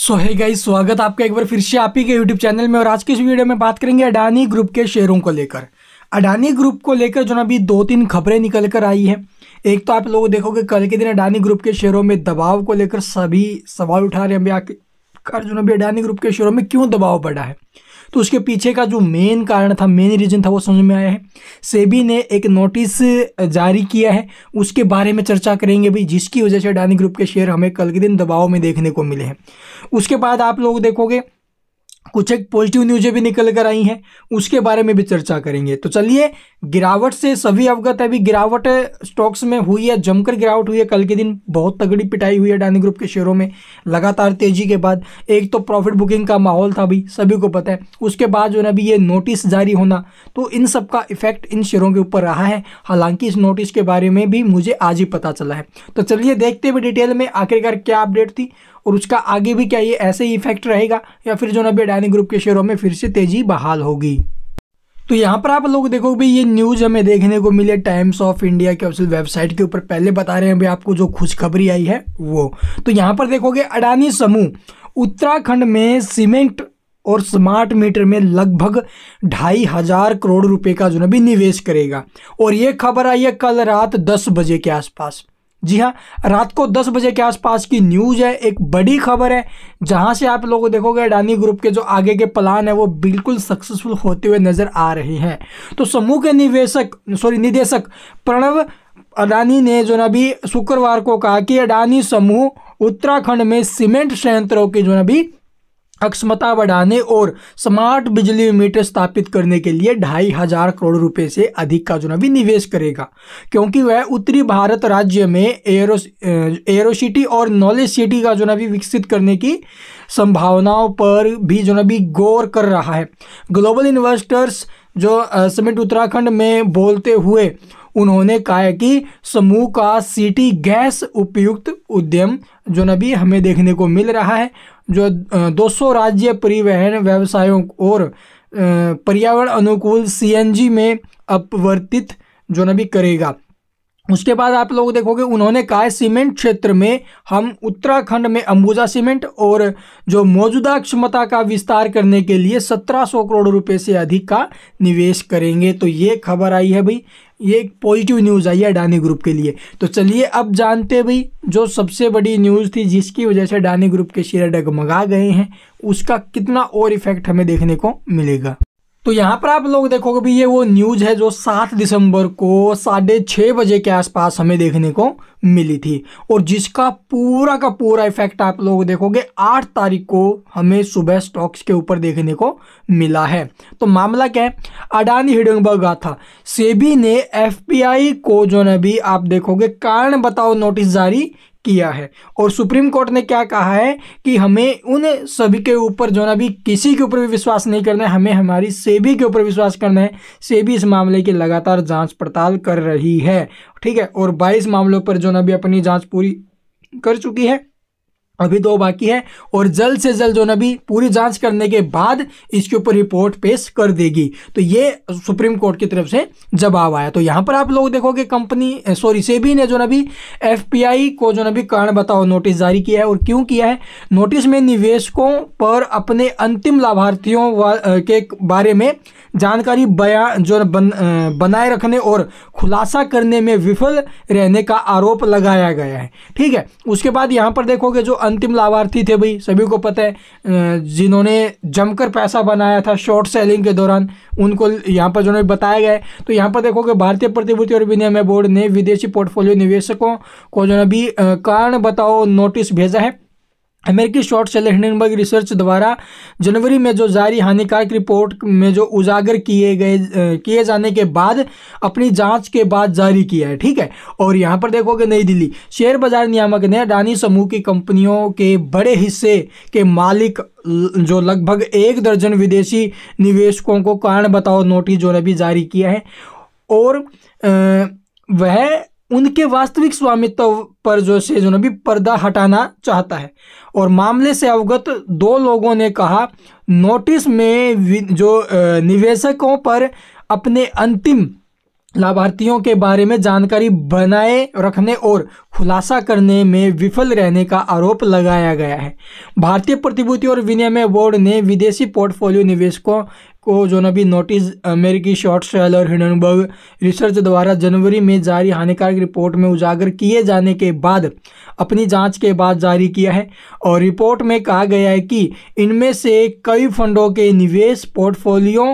सो है गाई स्वागत आपका एक बार फिर से आप ही के यूट्यूब चैनल में और आज के इस वीडियो में बात करेंगे अडानी ग्रुप के शेयरों को लेकर अडानी ग्रुप को लेकर जो ना अभी दो तीन खबरें निकल कर आई हैं एक तो आप लोग देखोगे कल के दिन अडानी ग्रुप के शेयरों में दबाव को लेकर सभी सवाल उठा रहे हैं अभी आखिर जो ना अभी अडानी ग्रुप के शेयरों में क्यों दबाव पड़ा है तो उसके पीछे का जो मेन कारण था मेन रीजन था वो समझ में आया है सेबी ने एक नोटिस जारी किया है उसके बारे में चर्चा करेंगे भाई जिसकी वजह से अडानी ग्रुप के शेयर हमें कल के दिन दबाव में देखने को मिले हैं उसके बाद आप लोग देखोगे कुछ एक पॉजिटिव न्यूज़ें भी निकल कर आई हैं उसके बारे में भी चर्चा करेंगे तो चलिए गिरावट से सभी अवगत है अभी गिरावट स्टॉक्स में हुई है जमकर गिरावट हुई है कल के दिन बहुत तगड़ी पिटाई हुई है डानी ग्रुप के शेयरों में लगातार तेजी के बाद एक तो प्रॉफिट बुकिंग का माहौल था अभी सभी को पता है उसके बाद जो है अभी ये नोटिस जारी होना तो इन सब का इफेक्ट इन शेयरों के ऊपर रहा है हालांकि इस नोटिस के बारे में भी मुझे आज ही पता चला है तो चलिए देखते हुए डिटेल में आखिरकार क्या अपडेट थी और उसका आगे भी क्या ये ऐसे ही इफेक्ट रहेगा या फिर जो ना अडानी ग्रुप के शेयरों में फिर से तेजी बहाल होगी तो यहाँ पर आप लोग देखो भाई ये न्यूज़ हमें देखने को मिले टाइम्स ऑफ इंडिया के ऑफिसियल वेबसाइट के ऊपर पहले बता रहे हैं भाई आपको जो खुशखबरी आई है वो तो यहाँ पर देखोगे अडानी समूह उत्तराखंड में सीमेंट और स्मार्ट मीटर में लगभग ढाई हजार करोड़ रुपए का जो ना निवेश करेगा और ये खबर आई है कल रात दस बजे के आसपास जी हाँ रात को दस बजे के आसपास की न्यूज़ है एक बड़ी खबर है जहाँ से आप लोग देखोगे अडानी ग्रुप के जो आगे के प्लान है वो बिल्कुल सक्सेसफुल होते हुए नज़र आ रहे हैं तो समूह के निवेशक सॉरी निदेशक प्रणव अडानी ने जो ना अभी शुक्रवार को कहा कि अडानी समूह उत्तराखंड में सीमेंट संयंत्रों की जो ना अभी अक्षमता बढ़ाने और स्मार्ट बिजली मीटर स्थापित करने के लिए ढाई हजार करोड़ रुपए से अधिक का जो ना भी निवेश करेगा क्योंकि वह उत्तरी भारत राज्य में एरो एरो सिटी और नॉलेज सिटी का जो ना भी विकसित करने की संभावनाओं पर भी जो ना भी गौर कर रहा है ग्लोबल इन्वेस्टर्स जो समिट उत्तराखंड में बोलते हुए उन्होंने कहा है कि समूह का सिटी गैस उपयुक्त उद्यम जो नबी हमें देखने को मिल रहा है जो 200 राज्य परिवहन व्यवसायों और पर्यावरण अनुकूल सीएनजी में अपवर्तित जो नबी करेगा उसके बाद आप लोग देखोगे उन्होंने कहा है सीमेंट क्षेत्र में हम उत्तराखंड में अंबुजा सीमेंट और जो मौजूदा क्षमता का विस्तार करने के लिए 1700 करोड़ रुपए से अधिक का निवेश करेंगे तो ये खबर आई है भाई ये एक पॉजिटिव न्यूज़ आई है अडानी ग्रुप के लिए तो चलिए अब जानते भाई जो सबसे बड़ी न्यूज़ थी जिसकी वजह से अडानी ग्रुप के शेयर डगमगा गए हैं उसका कितना और इफेक्ट हमें देखने को मिलेगा तो यहाँ पर आप लोग देखोगे भी ये वो न्यूज़ है जो सात दिसंबर को साढ़े छः बजे के आसपास हमें देखने को मिली थी और जिसका पूरा का पूरा इफेक्ट आप लोग देखोगे आठ तारीख को हमें सुबह स्टॉक्स के ऊपर देखने को मिला है तो मामला क्या है अडानी हिडम्बर्गा था सेबी ने एफपीआई को जो है भी आप देखोगे कारण बताओ नोटिस जारी किया है और सुप्रीम कोर्ट ने क्या कहा है कि हमें उन सभी के ऊपर जो ना भी किसी के ऊपर भी विश्वास नहीं करना है हमें हमारी सेबी के ऊपर विश्वास करना है सेबी इस मामले की लगातार जांच पड़ताल कर रही है ठीक है और 22 मामलों पर जो ना भी अपनी जांच पूरी कर चुकी है अभी दो बाकी है और जल्द से जल्द जो नबी पूरी जांच करने के बाद इसके ऊपर रिपोर्ट पेश कर देगी तो ये सुप्रीम कोर्ट की तरफ से जवाब आया तो यहाँ पर आप लोग देखोगे कंपनी सॉरी सेबी ने जो नबी एफपीआई को जो नबी कारण बताओ नोटिस जारी किया है और क्यों किया है नोटिस में निवेशकों पर अपने अंतिम लाभार्थियों के बारे में जानकारी बयान जो बन, बनाए रखने और खुलासा करने में विफल रहने का आरोप लगाया गया है ठीक है उसके बाद यहाँ पर देखोगे जो अंतिम लाभार्थी थे भाई सभी को पता है जिन्होंने जमकर पैसा बनाया था शॉर्ट सेलिंग के दौरान उनको यहाँ पर जो है बताया गया है तो यहाँ पर देखोगे भारतीय प्रतिभूति और विनिमय बोर्ड ने विदेशी पोर्टफोलियो निवेशकों को जो है अभी कारण बताओ नोटिस भेजा है अमेरिकी शॉर्ट सेलर हिंडनबर्ग रिसर्च द्वारा जनवरी में जो जारी हानिकारक रिपोर्ट में जो उजागर किए गए किए जाने के बाद अपनी जांच के बाद जारी किया है ठीक है और यहाँ पर देखोगे नई दिल्ली शेयर बाजार नियामक ने अडानी समूह की कंपनियों के बड़े हिस्से के मालिक जो लगभग एक दर्जन विदेशी निवेशकों को कारण बताओ नोटिस जो भी जारी किया है और आ, वह उनके वास्तविक स्वामित्व पर जो से जो पर्दा हटाना चाहता है और मामले से अवगत दो लोगों ने कहा नोटिस में जो निवेशकों पर अपने अंतिम लाभार्थियों के बारे में जानकारी बनाए रखने और खुलासा करने में विफल रहने का आरोप लगाया गया है भारतीय प्रतिभूति और विनिमय बोर्ड ने विदेशी पोर्टफोलियो निवेशकों को जो भी नोटिस अमेरिकी शॉर्ट सेल और हिडनबर्ग रिसर्च द्वारा जनवरी में जारी हानिकारक रिपोर्ट में उजागर किए जाने के बाद अपनी जांच के बाद जारी किया है और रिपोर्ट में कहा गया है कि इनमें से कई फंडों के निवेश पोर्टफोलियो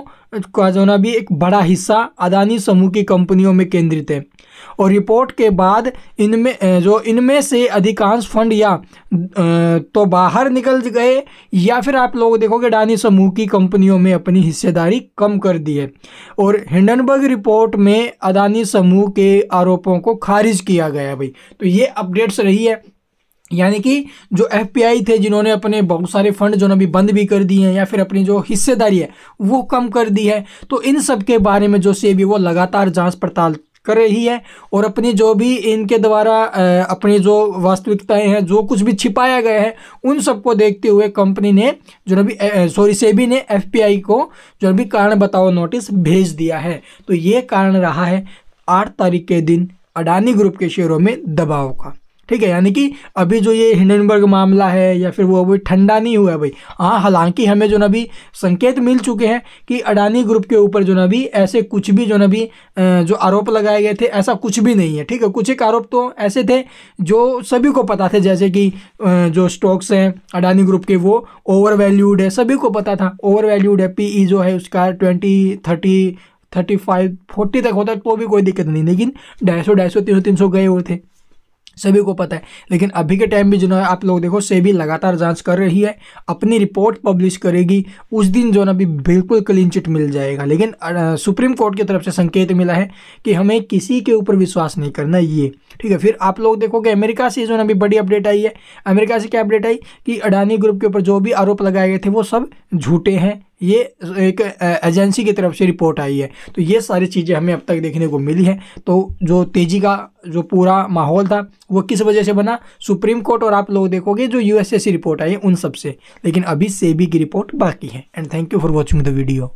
का जो ना भी एक बड़ा हिस्सा अदानी समूह की कंपनियों में केंद्रित है और रिपोर्ट के बाद इनमें जो इनमें से अधिकांश फंड या तो बाहर निकल गए या फिर आप लोग देखोगे डानी समूह की कंपनियों में अपनी हिस्सेदारी कम कर दी है और हिंडनबर्ग रिपोर्ट में अदानी समूह के आरोपों को खारिज किया गया भाई तो ये अपडेट्स रही है यानी कि जो एफ थे जिन्होंने अपने बहुत सारे फंड जो अभी बंद भी कर दिए हैं या फिर अपनी जो हिस्सेदारी है वो कम कर दी है तो इन सब के बारे में जो सेबी वो लगातार जांच पड़ताल कर रही है और अपनी जो भी इनके द्वारा अपनी जो वास्तविकताएं हैं जो कुछ भी छिपाया गया है उन सबको देखते हुए कंपनी ने जो अभी सॉरी सेबी ने एफपीआई को जो अभी कारण बताओ नोटिस भेज दिया है तो ये कारण रहा है आठ तारीख के दिन अडानी ग्रुप के शेयरों में दबाव का ठीक है यानी कि अभी जो ये हिंडनबर्ग मामला है या फिर वो अभी ठंडा नहीं हुआ है भाई हाँ हालांकि हमें जो ना भी संकेत मिल चुके हैं कि अडानी ग्रुप के ऊपर जो ना भी ऐसे कुछ भी जो ना भी जो आरोप लगाए गए थे ऐसा कुछ भी नहीं है ठीक है कुछ एक आरोप तो ऐसे थे जो सभी को पता थे जैसे कि जो स्टॉक्स हैं अडानी ग्रुप के वो ओवर वैल्यूड है सभी को पता था ओवर वैल्यूड है पी e जो है उसका twenty thirty thirty five forty तक होता तो भी कोई दिक्कत नहीं लेकिन ढाई सौ ढाई सौ तीन सौ तीन सौ गए हुए थे सभी को पता है लेकिन अभी के टाइम भी जो ना आप लोग देखो सेबी लगातार जांच कर रही है अपनी रिपोर्ट पब्लिश करेगी उस दिन जो है भी बिल्कुल क्लीन चिट मिल जाएगा लेकिन सुप्रीम कोर्ट की तरफ से संकेत मिला है कि हमें किसी के ऊपर विश्वास नहीं करना ये ठीक है फिर आप लोग कि अमेरिका से जो है अभी बड़ी अपडेट आई है अमेरिका से क्या अपडेट आई कि अडानी ग्रुप के ऊपर जो भी आरोप लगाए गए थे वो सब झूठे हैं ये एक एजेंसी की तरफ से रिपोर्ट आई है तो ये सारी चीज़ें हमें अब तक देखने को मिली है तो जो तेज़ी का जो पूरा माहौल था वो किस वजह से बना सुप्रीम कोर्ट और आप लोग देखोगे जो यूएसएससी रिपोर्ट आई है उन सब से लेकिन अभी सेबी की रिपोर्ट बाकी है and thank you for watching the video